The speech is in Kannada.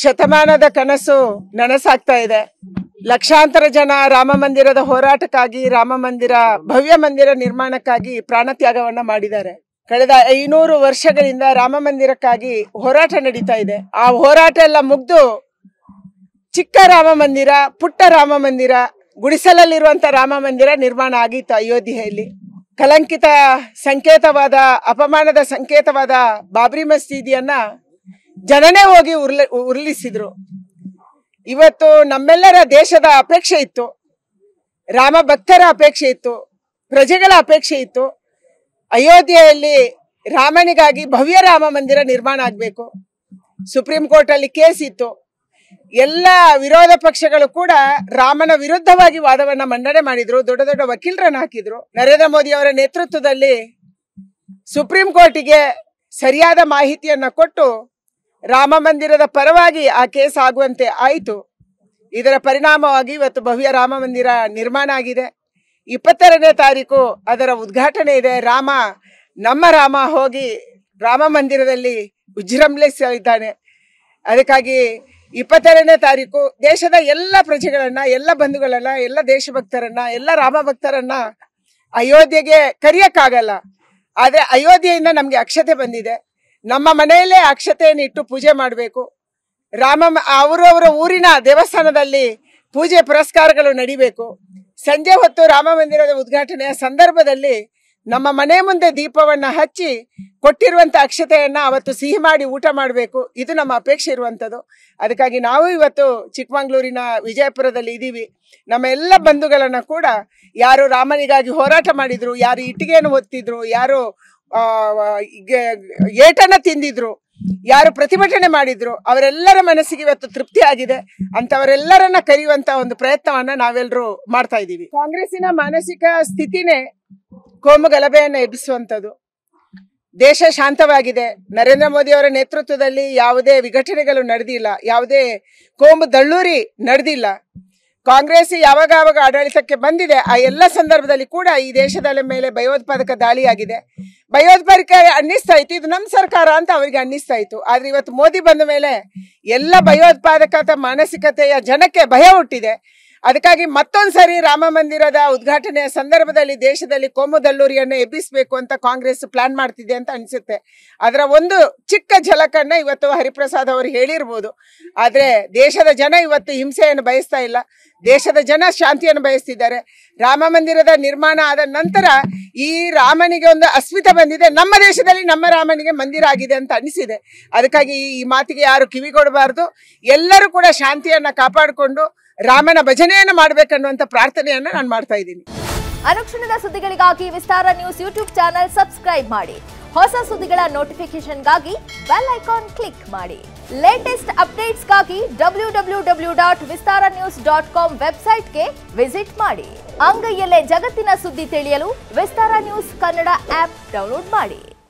ಶತಮಾನದ ಕನಸು ನನಸಾಗ್ತಾ ಇದೆ ಲಕ್ಷಾಂತರ ಜನ ರಾಮ ಮಂದಿರದ ಹೋರಾಟಕ್ಕಾಗಿ ರಾಮ ಮಂದಿರ ಭವ್ಯ ಮಂದಿರ ನಿರ್ಮಾಣಕ್ಕಾಗಿ ಪ್ರಾಣತ್ಯಾಗವನ್ನ ಮಾಡಿದ್ದಾರೆ ಕಳೆದ ಐನೂರು ವರ್ಷಗಳಿಂದ ರಾಮ ಮಂದಿರಕ್ಕಾಗಿ ಹೋರಾಟ ನಡೀತಾ ಇದೆ ಆ ಹೋರಾಟ ಎಲ್ಲ ಮುಗ್ದು ಚಿಕ್ಕ ರಾಮ ಮಂದಿರ ಪುಟ್ಟ ರಾಮ ಮಂದಿರ ಗುಡಿಸಲಲ್ಲಿರುವಂತ ರಾಮ ಮಂದಿರ ನಿರ್ಮಾಣ ಆಗಿತ್ತು ಅಯೋಧ್ಯೆಯಲ್ಲಿ ಕಲಂಕಿತ ಸಂಕೇತವಾದ ಅಪಮಾನದ ಸಂಕೇತವಾದ ಬಾಬ್ರಿ ಮಸೀದಿಯನ್ನ ಜನನೇ ಹೋಗಿ ಉರ್ಲ ಉರ್ಲಿಸಿದ್ರು ಇವತ್ತು ನಮ್ಮೆಲ್ಲರ ದೇಶದ ಅಪೇಕ್ಷೆ ಇತ್ತು ರಾಮ ಭಕ್ತರ ಅಪೇಕ್ಷೆ ಇತ್ತು ಪ್ರಜೆಗಳ ಅಪೇಕ್ಷೆ ಇತ್ತು ಅಯೋಧ್ಯೆಯಲ್ಲಿ ರಾಮನಿಗಾಗಿ ಭವ್ಯ ರಾಮ ಮಂದಿರ ನಿರ್ಮಾಣ ಆಗಬೇಕು ಸುಪ್ರೀಂ ಕೋರ್ಟ್ ಅಲ್ಲಿ ಕೇಸ್ ಇತ್ತು ಎಲ್ಲ ವಿರೋಧ ಪಕ್ಷಗಳು ಕೂಡ ರಾಮನ ವಿರುದ್ಧವಾಗಿ ವಾದವನ್ನ ಮಂಡನೆ ಮಾಡಿದ್ರು ದೊಡ್ಡ ದೊಡ್ಡ ವಕೀಲರನ್ನ ಹಾಕಿದ್ರು ನರೇಂದ್ರ ಮೋದಿ ಅವರ ನೇತೃತ್ವದಲ್ಲಿ ಸುಪ್ರೀಂ ಕೋರ್ಟಿಗೆ ಸರಿಯಾದ ಮಾಹಿತಿಯನ್ನ ಕೊಟ್ಟು ರಾಮ ಮಂದಿರದ ಪರವಾಗಿ ಆ ಕೇಸ್ ಆಗುವಂತೆ ಆಯಿತು ಇದರ ಪರಿಣಾಮವಾಗಿ ಇವತ್ತು ಭವ್ಯ ರಾಮ ಮಂದಿರ ನಿರ್ಮಾಣ ಆಗಿದೆ ಇಪ್ಪತ್ತೆರಡನೇ ತಾರೀಕು ಅದರ ಉದ್ಘಾಟನೆ ಇದೆ ರಾಮ ನಮ್ಮ ರಾಮ ಹೋಗಿ ರಾಮ ಮಂದಿರದಲ್ಲಿ ವಿಜೃಂಭಿಸಲಿದ್ದಾನೆ ಅದಕ್ಕಾಗಿ ಇಪ್ಪತ್ತೆರಡನೇ ತಾರೀಕು ದೇಶದ ಎಲ್ಲ ಪ್ರಜೆಗಳನ್ನ ಎಲ್ಲ ಬಂಧುಗಳನ್ನ ಎಲ್ಲ ದೇಶಭಕ್ತರನ್ನ ಎಲ್ಲ ರಾಮ ಭಕ್ತರನ್ನ ಅಯೋಧ್ಯೆಗೆ ಕರೆಯಕ್ಕಾಗಲ್ಲ ಆದರೆ ಅಯೋಧ್ಯೆಯಿಂದ ನಮಗೆ ಅಕ್ಷತೆ ಬಂದಿದೆ ನಮ್ಮ ಮನೆಯಲ್ಲೇ ಅಕ್ಷತೆಯನ್ನು ಇಟ್ಟು ಪೂಜೆ ಮಾಡಬೇಕು ರಾಮ ಅವರವರ ಊರಿನ ದೇವಸ್ಥಾನದಲ್ಲಿ ಪೂಜೆ ಪುರಸ್ಕಾರಗಳು ನಡಿಬೇಕು ಸಂಜೆ ಹೊತ್ತು ರಾಮ ಮಂದಿರದ ಉದ್ಘಾಟನೆಯ ಸಂದರ್ಭದಲ್ಲಿ ನಮ್ಮ ಮನೆ ಮುಂದೆ ದೀಪವನ್ನ ಹಚ್ಚಿ ಕೊಟ್ಟಿರುವಂತ ಅಕ್ಷತೆಯನ್ನ ಅವತ್ತು ಸಿಹಿ ಮಾಡಿ ಊಟ ಮಾಡಬೇಕು ಇದು ನಮ್ಮ ಅಪೇಕ್ಷೆ ಇರುವಂಥದ್ದು ಅದಕ್ಕಾಗಿ ನಾವು ಇವತ್ತು ಚಿಕ್ಕಮಂಗ್ಳೂರಿನ ವಿಜಯಪುರದಲ್ಲಿ ಇದ್ದೀವಿ ನಮ್ಮ ಎಲ್ಲ ಬಂಧುಗಳನ್ನ ಕೂಡ ಯಾರು ರಾಮನಿಗಾಗಿ ಹೋರಾಟ ಮಾಡಿದ್ರು ಯಾರು ಇಟ್ಟಿಗೆಯನ್ನು ಒತ್ತಿದ್ರು ಯಾರು ಏಟನ್ನ ತಿಂದಿದ್ರು ಯಾರು ಪ್ರತಿಭಟನೆ ಮಾಡಿದ್ರು ಅವರೆಲ್ಲರ ಮನಸ್ಸಿಗೆ ಇವತ್ತು ತೃಪ್ತಿ ಆಗಿದೆ ಅಂತವರೆಲ್ಲರನ್ನ ಕರೆಯುವಂತ ಒಂದು ಪ್ರಯತ್ನವನ್ನ ನಾವೆಲ್ಲರೂ ಮಾಡ್ತಾ ಇದ್ದೀವಿ ಕಾಂಗ್ರೆಸ್ಸಿನ ಮಾನಸಿಕ ಸ್ಥಿತಿನೇ ಕೋಮು ಗಲಭೆಯನ್ನ ಎಬ್ಬಿಸುವಂಥದ್ದು ದೇಶ ಶಾಂತವಾಗಿದೆ ನರೇಂದ್ರ ಮೋದಿ ಅವರ ನೇತೃತ್ವದಲ್ಲಿ ಯಾವುದೇ ವಿಘಟನೆಗಳು ನಡೆದಿಲ್ಲ ಯಾವುದೇ ಕೋಮು ದಳ್ಳೂರಿ ನಡೆದಿಲ್ಲ ಕಾಂಗ್ರೆಸ್ ಯಾವಾಗ ಆಡಳಿತಕ್ಕೆ ಬಂದಿದೆ ಆ ಎಲ್ಲ ಸಂದರ್ಭದಲ್ಲಿ ಕೂಡ ಈ ದೇಶದ ಮೇಲೆ ಭಯೋತ್ಪಾದಕ ದಾಳಿಯಾಗಿದೆ ಭಯೋತ್ಪಾದಕರಿಗೆ ಅನ್ನಿಸ್ತಾ ಇತ್ತು ಇದು ನಮ್ಮ ಸರ್ಕಾರ ಅಂತ ಅವರಿಗೆ ಅನ್ನಿಸ್ತಾ ಇತ್ತು ಆದ್ರೆ ಇವತ್ತು ಮೋದಿ ಬಂದ ಮೇಲೆ ಎಲ್ಲ ಭಯೋತ್ಪಾದಕತ ಮಾನಸಿಕತೆಯ ಜನಕ್ಕೆ ಭಯ ಹುಟ್ಟಿದೆ ಅದಕ್ಕಾಗಿ ಮತ್ತೊಂದು ಸಾರಿ ರಾಮ ಮಂದಿರದ ಉದ್ಘಾಟನೆಯ ಸಂದರ್ಭದಲ್ಲಿ ದೇಶದಲ್ಲಿ ಕೋಮುದಲ್ಲೂರಿಯನ್ನು ಎಬ್ಬಿಸಬೇಕು ಅಂತ ಕಾಂಗ್ರೆಸ್ ಪ್ಲಾನ್ ಮಾಡ್ತಿದೆ ಅಂತ ಅನಿಸುತ್ತೆ ಅದರ ಒಂದು ಚಿಕ್ಕ ಝಲಕನ್ನ ಇವತ್ತು ಹರಿಪ್ರಸಾದ್ ಅವರು ಹೇಳಿರ್ಬೋದು ಆದರೆ ದೇಶದ ಜನ ಇವತ್ತು ಹಿಂಸೆಯನ್ನು ಬಯಸ್ತಾ ಇಲ್ಲ ದೇಶದ ಜನ ಶಾಂತಿಯನ್ನು ಬಯಸ್ತಿದ್ದಾರೆ ರಾಮ ಮಂದಿರದ ನಿರ್ಮಾಣ ಆದ ನಂತರ ಈ ರಾಮನಿಗೆ ಒಂದು ಅಸ್ಮಿತ ಬಂದಿದೆ ನಮ್ಮ ದೇಶದಲ್ಲಿ ನಮ್ಮ ರಾಮನಿಗೆ ಮಂದಿರ ಆಗಿದೆ ಅಂತ ಅನಿಸಿದೆ ಅದಕ್ಕಾಗಿ ಈ ಮಾತಿಗೆ ಯಾರು ಕಿವಿಗೊಡಬಾರ್ದು ಎಲ್ಲರೂ ಕೂಡ ಶಾಂತಿಯನ್ನು ಕಾಪಾಡಿಕೊಂಡು ರಾಮನ ಭಜನೆಯನ್ನು ಮಾಡಬೇಕನ್ನುವಂಥ ಪ್ರಾರ್ಥನೆಯನ್ನು ನಾನು ಮಾಡ್ತಾ ಇದ್ದೀನಿ ಅನುಕ್ಷಣದ ಸುದ್ದಿಗಳಿಗಾಗಿ Vistara news YouTube channel subscribe ಮಾಡಿ ಹೊಸ ಸುದ್ದಿಗಳ ನೋಟಿಫಿಕೇಶನ್ಗಾಗಿ ಬೆಲ್ ಐಕಾನ್ ಕ್ಲಿಕ್ ಮಾಡಿ ಲೇಟೆಸ್ಟ್ ಅಪ್ಡೇಟ್ಸ್ಗಾಗಿ W W W dot Vistara news dot com ವೆಬ್ಸೈಟ್ಗೆ ವಿಸಿಟ್ ಮಾಡಿ ಅಂಗೈಯಲ್ಲೇ ಜಗತ್ತಿನ ಸುದ್ದಿ ತಿಳಿಯಲು Vistara news Kannada app download ಮಾಡಿ